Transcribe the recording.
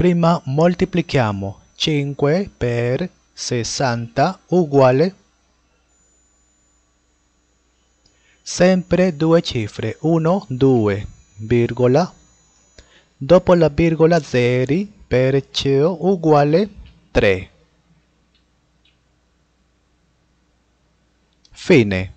Prima moltiplichiamo 5 per 60 uguale sempre due cifre 1 2 virgola dopo la virgola 0 per CO uguale 3 fine